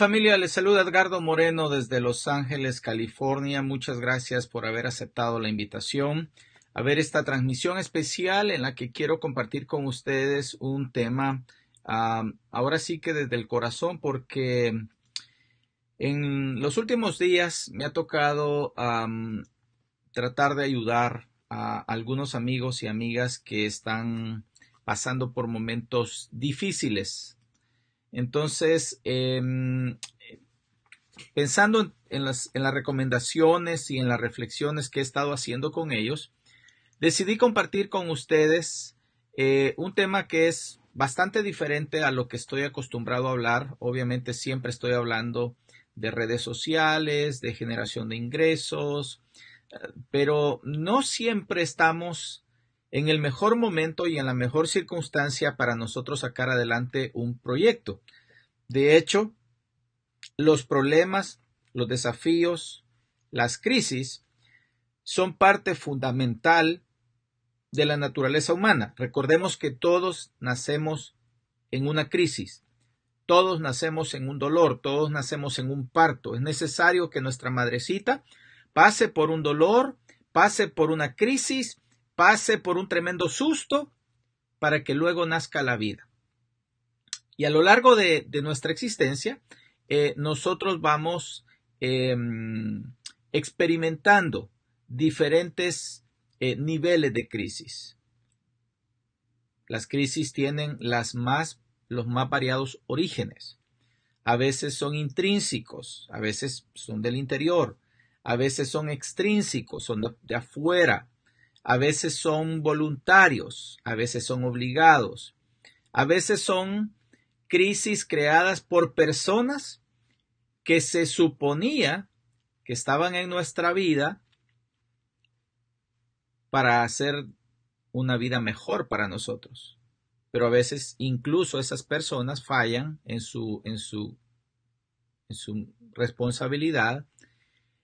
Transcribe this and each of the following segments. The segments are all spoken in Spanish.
familia? Les saluda Edgardo Moreno desde Los Ángeles, California. Muchas gracias por haber aceptado la invitación a ver esta transmisión especial en la que quiero compartir con ustedes un tema ahora sí que desde el corazón porque en los últimos días me ha tocado tratar de ayudar a algunos amigos y amigas que están pasando por momentos difíciles entonces, em, pensando en, las, recomendaciones y en las reflexiones que he estado haciendo con ellos, decidí compartir con ustedes eh, un tema que es bastante diferente a lo que estoy acostumbrado a hablar. Obviamente siempre estoy hablando de redes sociales, de generación de ingresos, eh, pero no siempre estamos en el mejor momento y en la mejor circunstancia para nosotros sacar adelante un proyecto. De hecho, los problemas, los desafíos, las crisis son parte fundamental de la naturaleza humana. Recordemos que todos nacemos en una crisis, todos nacemos en un dolor, todos nacemos en un parto. Es necesario que nuestra madrecita pase por un dolor, pase por una crisis pase por un tremendo susto para que luego nazca la vida. Y a lo largo de, nuestra existencia, eh, nosotros vamos em, experimentando diferentes eh, niveles de crisis. Las crisis tienen las más, los más variados orígenes. A veces son intrínsecos, a veces son del interior, a veces son extrínsecos, son de afuera, a veces son voluntarios, a veces son obligados, a veces son crisis creadas por personas que se suponía que estaban en nuestra vida para hacer una vida mejor para nosotros. Pero a veces incluso esas personas fallan en su, en su, en su responsabilidad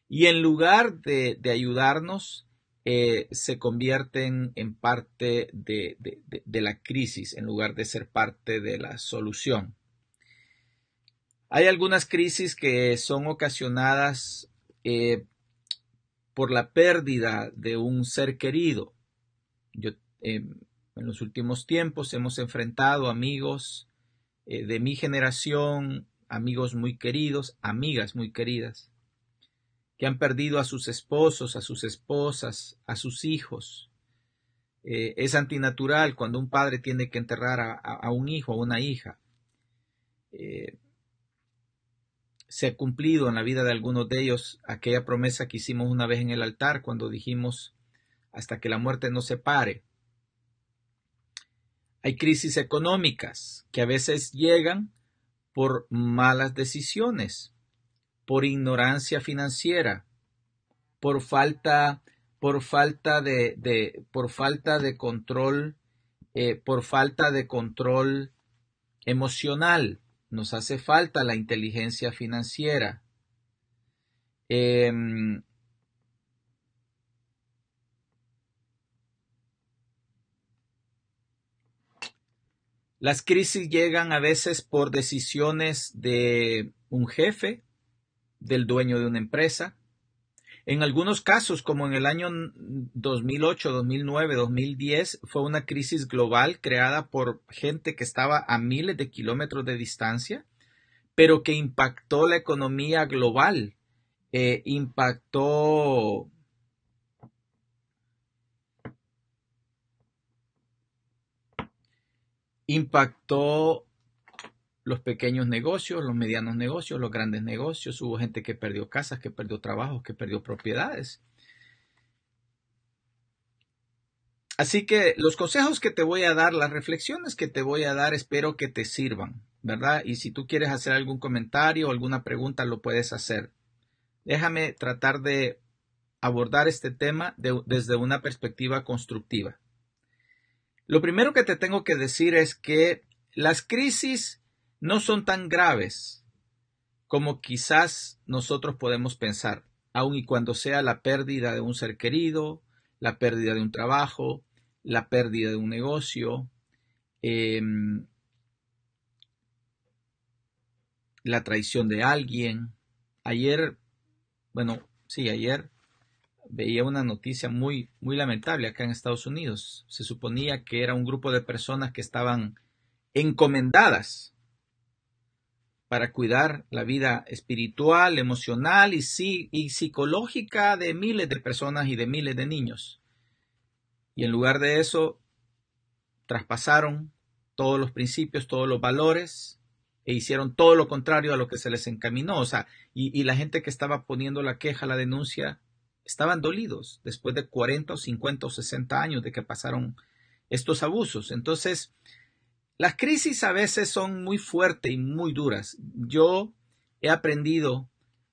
y en lugar de, de ayudarnos, eh, se convierten en parte de, la crisis en lugar de ser parte de la solución. Hay algunas crisis que son ocasionadas eh, por la pérdida de un ser querido. Yo, eh, en los últimos tiempos hemos enfrentado amigos de mi generación, amigos muy queridos, amigas muy queridas, que han perdido a sus esposos, a sus esposas, a sus hijos. Eh, es antinatural cuando un padre tiene que enterrar a, un hijo, a una hija. Eh, se ha cumplido en la vida de algunos de ellos aquella promesa que hicimos una vez en el altar cuando dijimos hasta que la muerte no se pare. Hay crisis económicas que a veces llegan por malas decisiones, por ignorancia financiera, por falta, por falta de, por falta de control, eh, por falta de control emocional. Nos hace falta la inteligencia financiera. Em, las crisis llegan a veces por decisiones de un jefe del dueño de una empresa. En algunos casos, como en el año 2008, 2009, 2010, fue una crisis global creada por gente que estaba a miles de kilómetros de distancia, pero que impactó la economía global, eh, impactó impactó los pequeños negocios, los medianos negocios, los grandes negocios. Hubo gente que perdió casas, que perdió trabajos, que perdió propiedades. Así que los consejos que te voy a dar, las reflexiones que te voy a dar, espero que te sirvan, ¿verdad? Y si tú quieres hacer algún comentario o alguna pregunta, lo puedes hacer. Déjame tratar de abordar este tema desde una perspectiva constructiva. Lo primero que te tengo que decir es que las crisis no son tan graves como quizás nosotros podemos pensar, aun y cuando sea la pérdida de un ser querido, la pérdida de un trabajo, la pérdida de un negocio, em, la traición de alguien. Ayer, bueno, sí, ayer veía una noticia muy, muy lamentable acá en Estados Unidos. Se suponía que era un grupo de personas que estaban encomendadas para cuidar la vida espiritual, emocional y, psicológica de miles de personas y de miles de niños. Y en lugar de eso, traspasaron todos los principios, todos los valores e hicieron todo lo contrario a lo que se les encaminó. O sea, y, la gente que estaba poniendo la queja, la denuncia, estaban dolidos después de 40 o 50 o 60 años de que pasaron estos abusos. Entonces, las crisis a veces son muy fuertes y muy duras. Yo he aprendido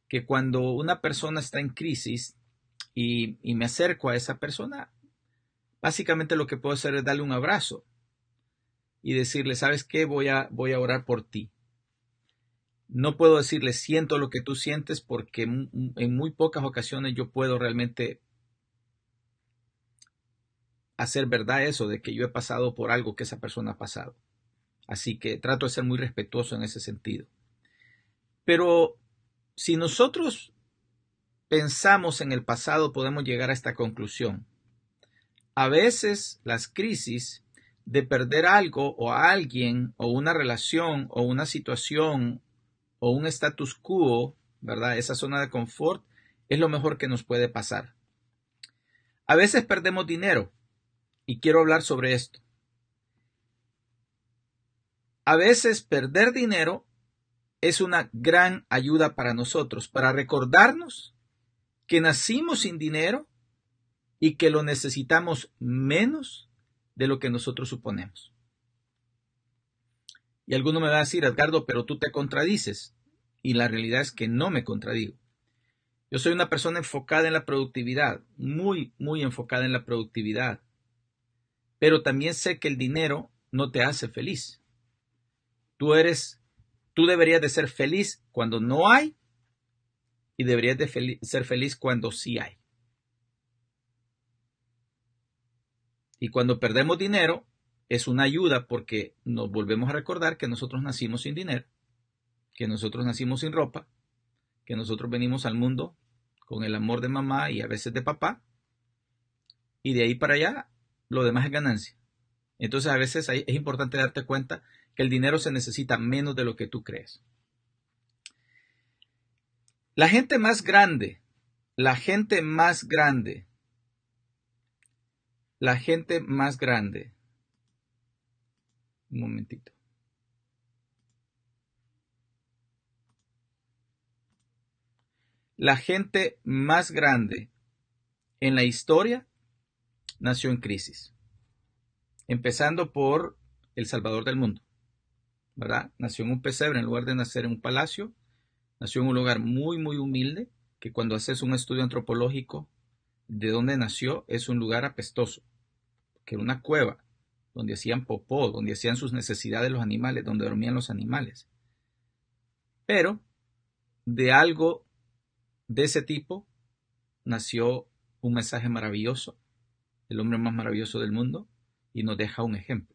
que cuando una persona está en crisis y, me acerco a esa persona, básicamente lo que puedo hacer es darle un abrazo y decirle, ¿sabes qué? Voy a, voy a orar por ti. No puedo decirle, siento lo que tú sientes porque en muy pocas ocasiones yo puedo realmente hacer verdad eso de que yo he pasado por algo que esa persona ha pasado. Así que trato de ser muy respetuoso en ese sentido. Pero si nosotros pensamos en el pasado, podemos llegar a esta conclusión. A veces las crisis de perder algo o a alguien o una relación o una situación o un status quo, ¿verdad? Esa zona de confort es lo mejor que nos puede pasar. A veces perdemos dinero y quiero hablar sobre esto. A veces perder dinero es una gran ayuda para nosotros, para recordarnos que nacimos sin dinero y que lo necesitamos menos de lo que nosotros suponemos. Y alguno me va a decir, Edgardo, pero tú te contradices. Y la realidad es que no me contradigo. Yo soy una persona enfocada en la productividad, muy, muy enfocada en la productividad. Pero también sé que el dinero no te hace feliz. Tú eres, tú deberías de ser feliz cuando no hay y deberías de ser feliz cuando sí hay. Y cuando perdemos dinero es una ayuda porque nos volvemos a recordar que nosotros nacimos sin dinero, que nosotros nacimos sin ropa, que nosotros venimos al mundo con el amor de mamá y a veces de papá, y de ahí para allá lo demás es ganancia. Entonces a veces es importante darte cuenta que el dinero se necesita menos de lo que tú crees. La gente más grande, la gente más grande, la gente más grande. Un momentito. La gente más grande en la historia nació en crisis, empezando por el Salvador del mundo. ¿verdad? Nació en un pesebre en lugar de nacer en un palacio, nació en un lugar muy, muy humilde, que cuando haces un estudio antropológico de dónde nació es un lugar apestoso, que era una cueva, donde hacían popó, donde hacían sus necesidades los animales, donde dormían los animales. Pero de algo de ese tipo nació un mensaje maravilloso, el hombre más maravilloso del mundo, y nos deja un ejemplo.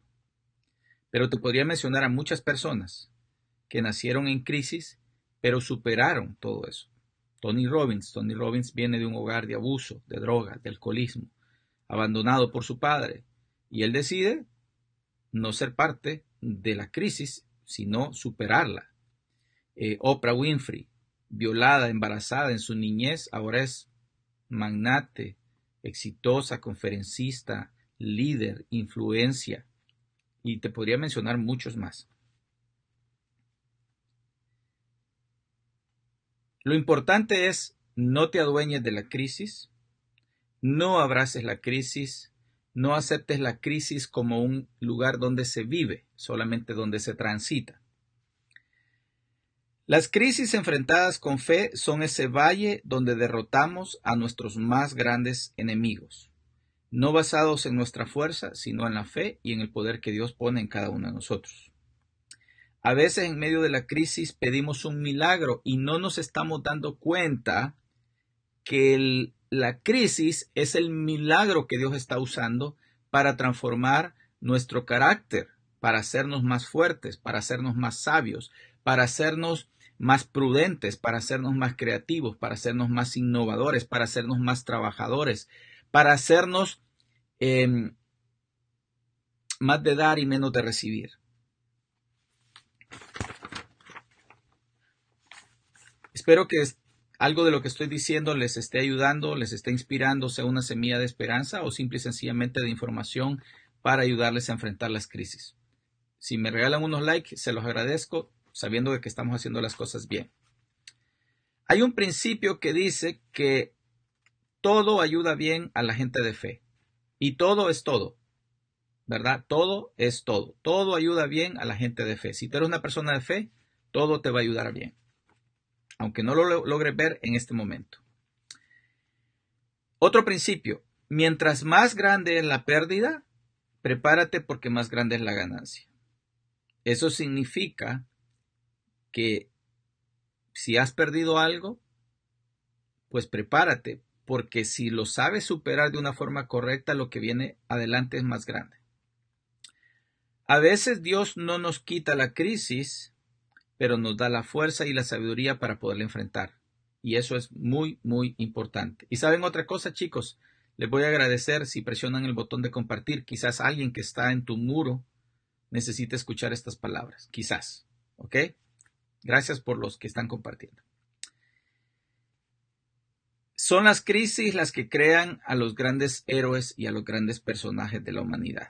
Pero te podría mencionar a muchas personas que nacieron en crisis, pero superaron todo eso. Tony Robbins, Tony Robbins viene de un hogar de abuso, de droga, de alcoholismo, abandonado por su padre, y él decide no ser parte de la crisis, sino superarla. Eh, Oprah Winfrey, violada, embarazada en su niñez, ahora es magnate, exitosa, conferencista, líder, influencia, y te podría mencionar muchos más. Lo importante es no te adueñes de la crisis, no abraces la crisis, no aceptes la crisis como un lugar donde se vive, solamente donde se transita. Las crisis enfrentadas con fe son ese valle donde derrotamos a nuestros más grandes enemigos no basados en nuestra fuerza, sino en la fe y en el poder que Dios pone en cada uno de nosotros. A veces en medio de la crisis pedimos un milagro y no nos estamos dando cuenta que la crisis es el milagro que Dios está usando para transformar nuestro carácter, para hacernos más fuertes, para hacernos más sabios, para hacernos más prudentes, para hacernos más creativos, para hacernos más innovadores, para hacernos más trabajadores, para hacernos em, más de dar y menos de recibir. Espero que algo de lo que estoy diciendo les esté ayudando, les esté inspirando, sea una semilla de esperanza o simple y sencillamente de información para ayudarles a enfrentar las crisis. Si me regalan unos likes, se los agradezco sabiendo que estamos haciendo las cosas bien. Hay un principio que dice que todo ayuda bien a la gente de fe. Y todo es todo. ¿Verdad? Todo es todo. Todo ayuda bien a la gente de fe. Si tú eres una persona de fe, todo te va a ayudar bien. Aunque no lo logres ver en este momento. Otro principio. Mientras más grande es la pérdida, prepárate porque más grande es la ganancia. Eso significa que si has perdido algo, pues prepárate porque si lo sabes superar de una forma correcta, lo que viene adelante es más grande. A veces Dios no nos quita la crisis, pero nos da la fuerza y la sabiduría para poderla enfrentar. Y eso es muy, muy importante. Y saben otra cosa, chicos, les voy a agradecer si presionan el botón de compartir. Quizás alguien que está en tu muro necesite escuchar estas palabras. Quizás. ¿Ok? Gracias por los que están compartiendo. Son las crisis las que crean a los grandes héroes y a los grandes personajes de la humanidad.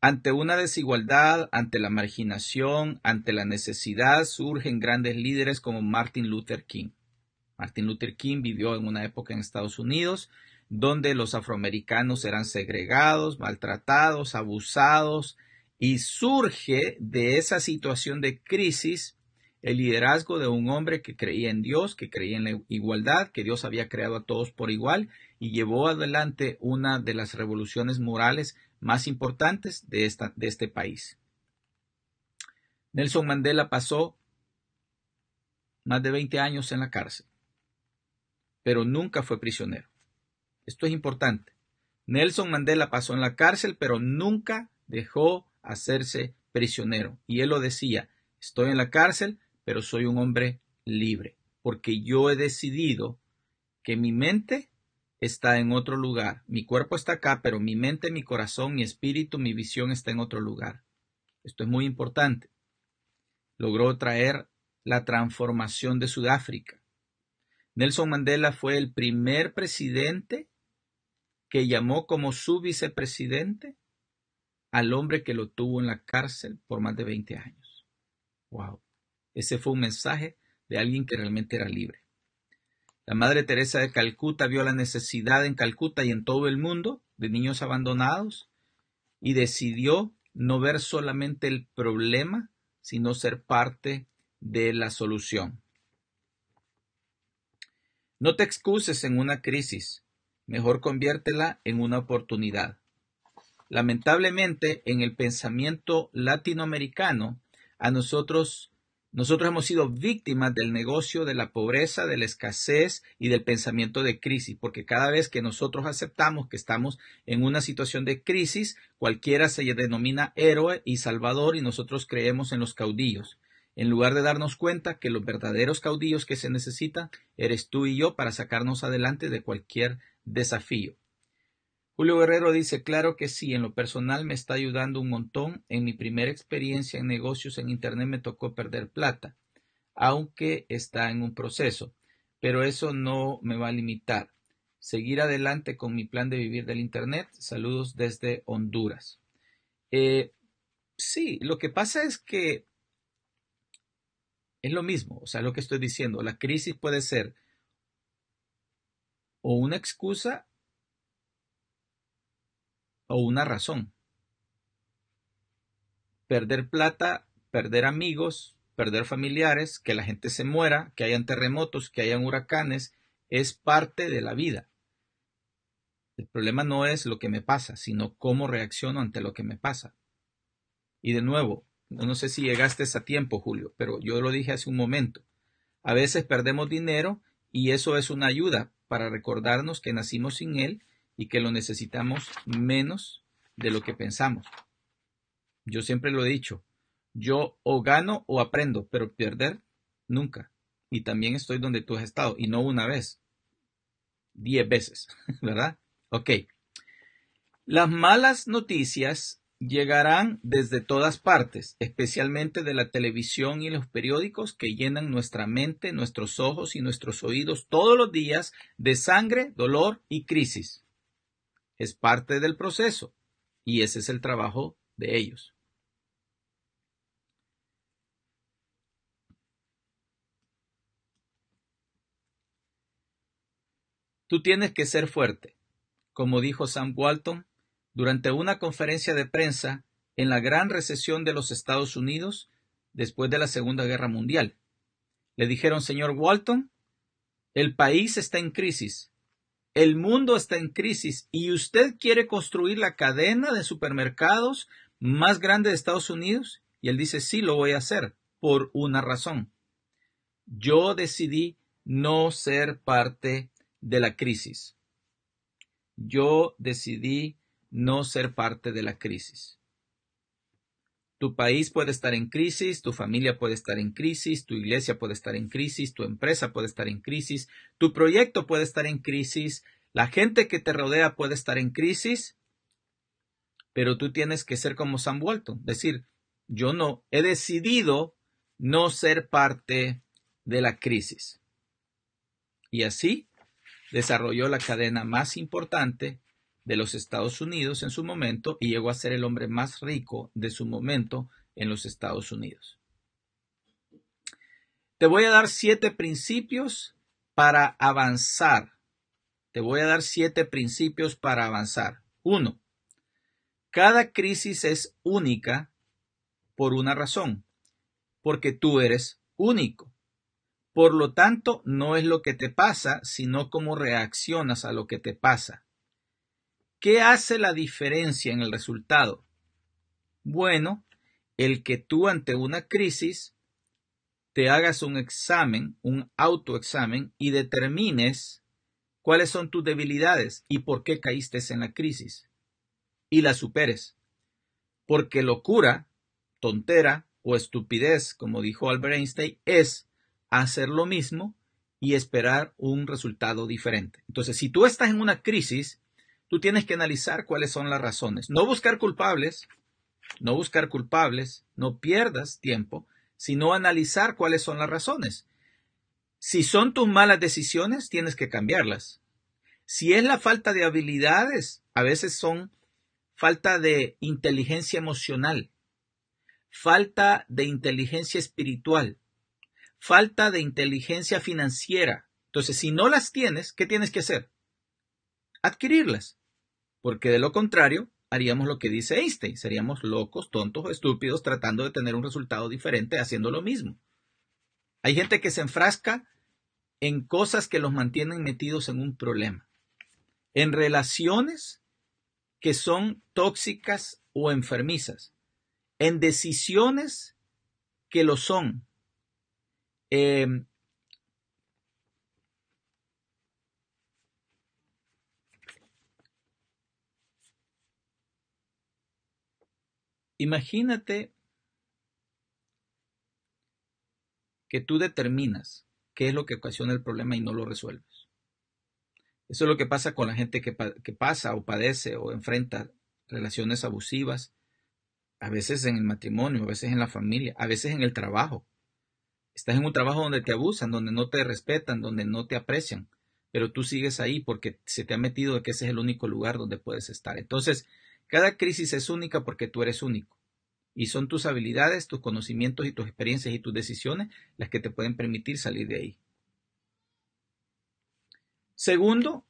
Ante una desigualdad, ante la marginación, ante la necesidad, surgen grandes líderes como Martin Luther King. Martin Luther King vivió en una época en Estados Unidos donde los afroamericanos eran segregados, maltratados, abusados, y surge de esa situación de crisis el liderazgo de un hombre que creía en Dios, que creía en la igualdad, que Dios había creado a todos por igual y llevó adelante una de las revoluciones morales más importantes de, este país. Nelson Mandela pasó más de 20 años en la cárcel, pero nunca fue prisionero. Esto es importante. Nelson Mandela pasó en la cárcel, pero nunca dejó hacerse prisionero. Y él lo decía, estoy en la cárcel, pero soy un hombre libre, porque yo he decidido que mi mente está en otro lugar, mi cuerpo está acá, pero mi mente, mi corazón, mi espíritu, mi visión está en otro lugar. Esto es muy importante. Logró traer la transformación de Sudáfrica. Nelson Mandela fue el primer presidente que llamó como su vicepresidente al hombre que lo tuvo en la cárcel por más de 20 años. Wow. Ese fue un mensaje de alguien que realmente era libre. La Madre Teresa de Calcuta vio la necesidad en Calcuta y en todo el mundo de niños abandonados y decidió no ver solamente el problema, sino ser parte de la solución. No te excuses en una crisis, mejor conviértela en una oportunidad. Lamentablemente, en el pensamiento latinoamericano, a nosotros nosotros hemos sido víctimas del negocio de la pobreza, de la escasez y del pensamiento de crisis, porque cada vez que nosotros aceptamos que estamos en una situación de crisis, cualquiera se denomina héroe y salvador y nosotros creemos en los caudillos, en lugar de darnos cuenta que los verdaderos caudillos que se necesitan eres tú y yo para sacarnos adelante de cualquier desafío. Julio Guerrero dice, claro que sí, en lo personal me está ayudando un montón. En mi primera experiencia en negocios en Internet me tocó perder plata, aunque está en un proceso, pero eso no me va a limitar. Seguir adelante con mi plan de vivir del Internet. Saludos desde Honduras. Eh, sí, lo que pasa es que es lo mismo, o sea, lo que estoy diciendo, la crisis puede ser o una excusa o una razón. Perder plata, perder amigos, perder familiares, que la gente se muera, que hayan terremotos, que hayan huracanes, es parte de la vida. El problema no es lo que me pasa, sino cómo reacciono ante lo que me pasa. Y de nuevo, no sé si llegaste a tiempo, Julio, pero yo lo dije hace un momento. A veces perdemos dinero y eso es una ayuda para recordarnos que nacimos sin él y que lo necesitamos menos de lo que pensamos. Yo siempre lo he dicho, yo o gano o aprendo, pero perder nunca. Y también estoy donde tú has estado, y no una vez, diez veces, ¿verdad? Ok. Las malas noticias llegarán desde todas partes, especialmente de la televisión y los periódicos que llenan nuestra mente, nuestros ojos y nuestros oídos todos los días de sangre, dolor y crisis es parte del proceso y ese es el trabajo de ellos. Tú tienes que ser fuerte, como dijo Sam Walton durante una conferencia de prensa en la gran recesión de los Estados Unidos después de la Segunda Guerra Mundial. Le dijeron, señor Walton, el país está en crisis, el mundo está en crisis y usted quiere construir la cadena de supermercados más grande de Estados Unidos. Y él dice, sí, lo voy a hacer por una razón. Yo decidí no ser parte de la crisis. Yo decidí no ser parte de la crisis. Tu país puede estar en crisis, tu familia puede estar en crisis, tu iglesia puede estar en crisis, tu empresa puede estar en crisis, tu proyecto puede estar en crisis, la gente que te rodea puede estar en crisis, pero tú tienes que ser como San Walton, decir, yo no, he decidido no ser parte de la crisis. Y así desarrolló la cadena más importante de los Estados Unidos en su momento y llegó a ser el hombre más rico de su momento en los Estados Unidos. Te voy a dar siete principios para avanzar. Te voy a dar siete principios para avanzar. Uno, cada crisis es única por una razón, porque tú eres único. Por lo tanto, no es lo que te pasa, sino cómo reaccionas a lo que te pasa. ¿Qué hace la diferencia en el resultado? Bueno, el que tú ante una crisis te hagas un examen, un autoexamen y determines cuáles son tus debilidades y por qué caíste en la crisis y la superes. Porque locura, tontera o estupidez, como dijo Albert Einstein, es hacer lo mismo y esperar un resultado diferente. Entonces, si tú estás en una crisis tú tienes que analizar cuáles son las razones. No buscar culpables, no buscar culpables, no pierdas tiempo, sino analizar cuáles son las razones. Si son tus malas decisiones, tienes que cambiarlas. Si es la falta de habilidades, a veces son falta de inteligencia emocional, falta de inteligencia espiritual, falta de inteligencia financiera. Entonces, si no las tienes, ¿qué tienes que hacer? Adquirirlas porque de lo contrario haríamos lo que dice Einstein, seríamos locos, tontos o estúpidos tratando de tener un resultado diferente haciendo lo mismo. Hay gente que se enfrasca en cosas que los mantienen metidos en un problema, en relaciones que son tóxicas o enfermizas, en decisiones que lo son, em, Imagínate que tú determinas qué es lo que ocasiona el problema y no lo resuelves. Eso es lo que pasa con la gente que, pasa o padece o enfrenta relaciones abusivas, a veces en el matrimonio, a veces en la familia, a veces en el trabajo. Estás en un trabajo donde te abusan, donde no te respetan, donde no te aprecian, pero tú sigues ahí porque se te ha metido de que ese es el único lugar donde puedes estar. Entonces, cada crisis es única porque tú eres único. Y son tus habilidades, tus conocimientos y tus experiencias y tus decisiones las que te pueden permitir salir de ahí. Segundo,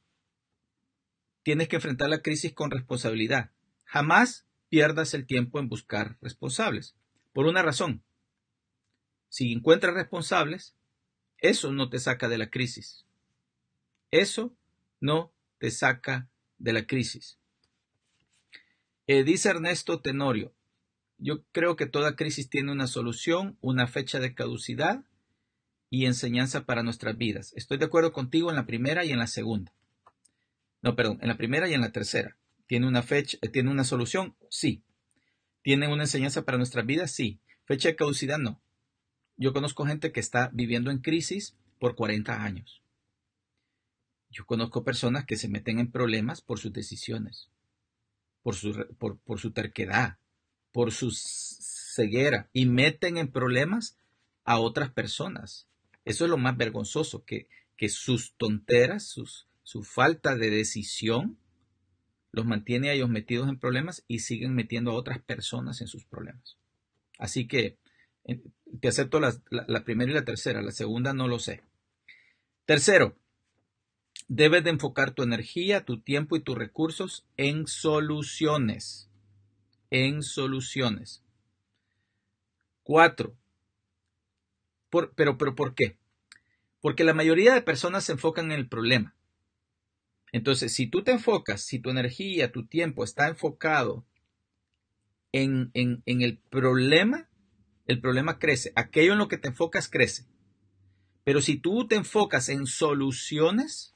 tienes que enfrentar la crisis con responsabilidad. Jamás pierdas el tiempo en buscar responsables. Por una razón. Si encuentras responsables, eso no te saca de la crisis. Eso no te saca de la crisis. Eh, dice Ernesto Tenorio, yo creo que toda crisis tiene una solución, una fecha de caducidad y enseñanza para nuestras vidas. Estoy de acuerdo contigo en la primera y en la segunda. No, perdón, en la primera y en la tercera. ¿Tiene una fecha, eh, tiene una solución? Sí. ¿Tiene una enseñanza para nuestras vidas? Sí. Fecha de caducidad no. Yo conozco gente que está viviendo en crisis por 40 años. Yo conozco personas que se meten en problemas por sus decisiones por su, terquedad, por su ceguera y meten en problemas a otras personas. Eso es lo más vergonzoso, que, que sus tonteras, sus, su falta de decisión los mantiene a ellos metidos en problemas y siguen metiendo a otras personas en sus problemas. Así que te acepto la primera y la tercera, la segunda no lo sé. Tercero, Debes de enfocar tu energía, tu tiempo y tus recursos en soluciones. En soluciones. Cuatro. pero, pero, ¿por qué? Porque la mayoría de personas se enfocan en el problema. Entonces, si tú te enfocas, si tu energía, tu tiempo está enfocado en, el problema, el problema crece. Aquello en lo que te enfocas crece. Pero si tú te enfocas en soluciones,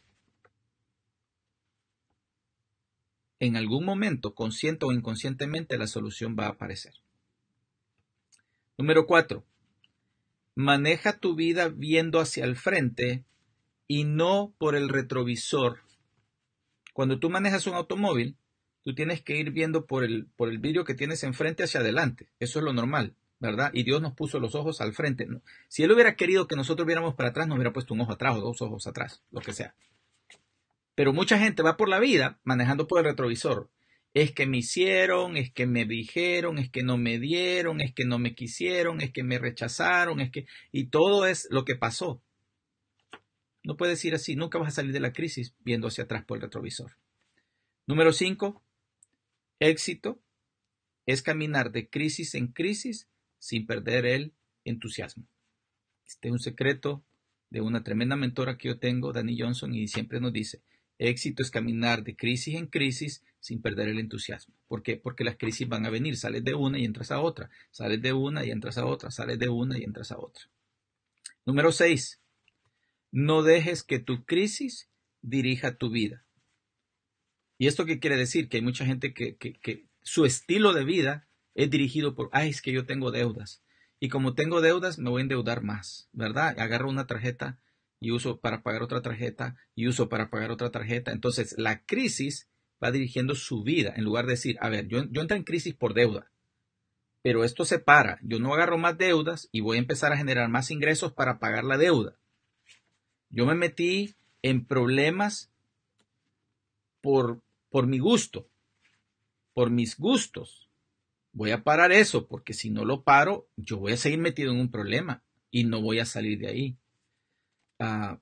en algún momento, consciente o inconscientemente, la solución va a aparecer. Número cuatro. Maneja tu vida viendo hacia el frente y no por el retrovisor. Cuando tú manejas un automóvil, tú tienes que ir viendo por el, por el vidrio que tienes enfrente hacia adelante. Eso es lo normal, ¿verdad? Y Dios nos puso los ojos al frente. Si Él hubiera querido que nosotros viéramos para atrás, nos hubiera puesto un ojo atrás o dos ojos atrás, lo que sea. Pero mucha gente va por la vida manejando por el retrovisor. Es que me hicieron, es que me dijeron, es que no me dieron, es que no me quisieron, es que me rechazaron, es que... Y todo es lo que pasó. No puedes ir así, nunca vas a salir de la crisis viendo hacia atrás por el retrovisor. Número 5. Éxito es caminar de crisis en crisis sin perder el entusiasmo. Este es un secreto de una tremenda mentora que yo tengo, Dani Johnson, y siempre nos dice, Éxito es caminar de crisis en crisis sin perder el entusiasmo. ¿Por qué? Porque las crisis van a venir. Sales de una y entras a otra. Sales de una y entras a otra. Sales de una y entras a otra. Número 6. No dejes que tu crisis dirija tu vida. ¿Y esto qué quiere decir? Que hay mucha gente que, que su estilo de vida es dirigido por, ay, es que yo tengo deudas. Y como tengo deudas, me voy a endeudar más, ¿verdad? Agarro una tarjeta y uso para pagar otra tarjeta y uso para pagar otra tarjeta. Entonces la crisis va dirigiendo su vida en lugar de decir, a ver, yo, yo entro en crisis por deuda, pero esto se para, yo no agarro más deudas y voy a empezar a generar más ingresos para pagar la deuda. Yo me metí en problemas por, por mi gusto, por mis gustos. Voy a parar eso porque si no lo paro, yo voy a seguir metido en un problema y no voy a salir de ahí. Ah,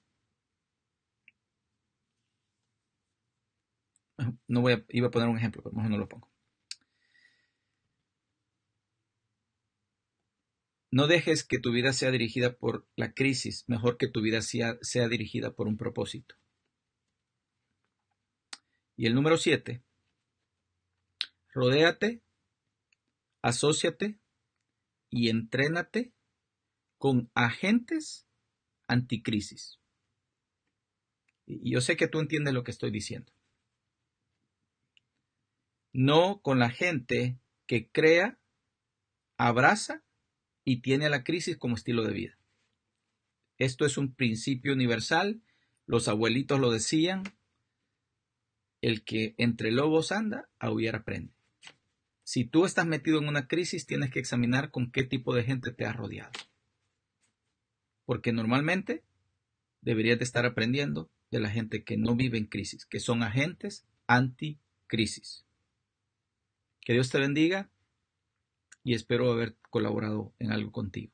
no voy a, iba a poner un ejemplo, pero mejor no lo pongo. No dejes que tu vida sea dirigida por la crisis, mejor que tu vida sea, dirigida por un propósito. Y el número siete, rodéate, asóciate y entrénate con agentes anticrisis. Y yo sé que tú entiendes lo que estoy diciendo. No con la gente que crea, abraza y tiene a la crisis como estilo de vida. Esto es un principio universal. Los abuelitos lo decían. El que entre lobos anda, a huir aprende. Si tú estás metido en una crisis, tienes que examinar con qué tipo de gente te has rodeado. Porque normalmente deberías de estar aprendiendo de la gente que no vive en crisis, que son agentes anti-crisis. Que Dios te bendiga y espero haber colaborado en algo contigo.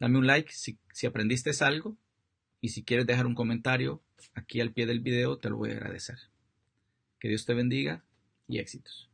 Dame un like si, si aprendiste algo y si quieres dejar un comentario aquí al pie del video te lo voy a agradecer. Que Dios te bendiga y éxitos.